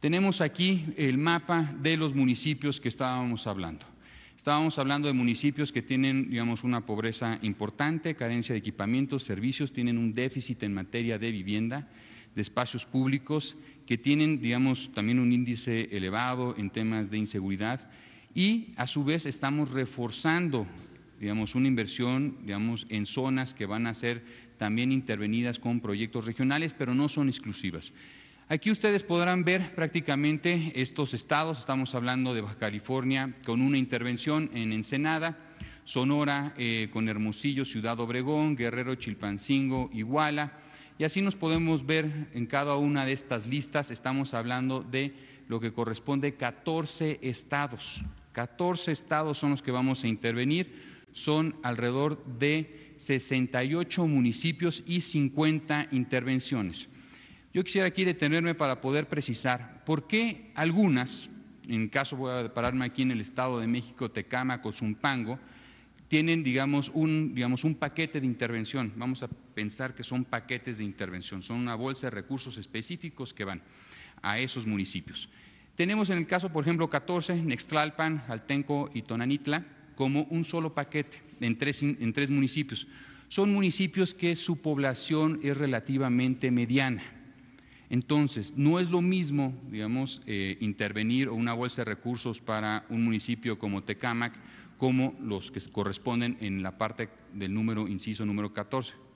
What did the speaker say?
Tenemos aquí el mapa de los municipios que estábamos hablando. Estábamos hablando de municipios que tienen, digamos, una pobreza importante, carencia de equipamientos, servicios, tienen un déficit en materia de vivienda, de espacios públicos, que tienen, digamos, también un índice elevado en temas de inseguridad y, a su vez, estamos reforzando, digamos, una inversión, digamos, en zonas que van a ser también intervenidas con proyectos regionales, pero no son exclusivas. Aquí ustedes podrán ver prácticamente estos estados, estamos hablando de Baja California con una intervención en Ensenada, Sonora eh, con Hermosillo, Ciudad Obregón, Guerrero, Chilpancingo, Iguala, y así nos podemos ver en cada una de estas listas, estamos hablando de lo que corresponde 14 estados. 14 estados son los que vamos a intervenir, son alrededor de 68 municipios y 50 intervenciones. Yo quisiera aquí detenerme para poder precisar por qué algunas, en caso voy a pararme aquí en el Estado de México, Tecama, Cozumpango, tienen, digamos un, digamos, un paquete de intervención. Vamos a pensar que son paquetes de intervención, son una bolsa de recursos específicos que van a esos municipios. Tenemos en el caso, por ejemplo, 14, Nextlalpan, Altenco y Tonanitla, como un solo paquete en tres municipios. Son municipios que su población es relativamente mediana entonces, no es lo mismo, digamos, eh, intervenir o una bolsa de recursos para un municipio como Tecámac como los que corresponden en la parte del número, inciso número 14.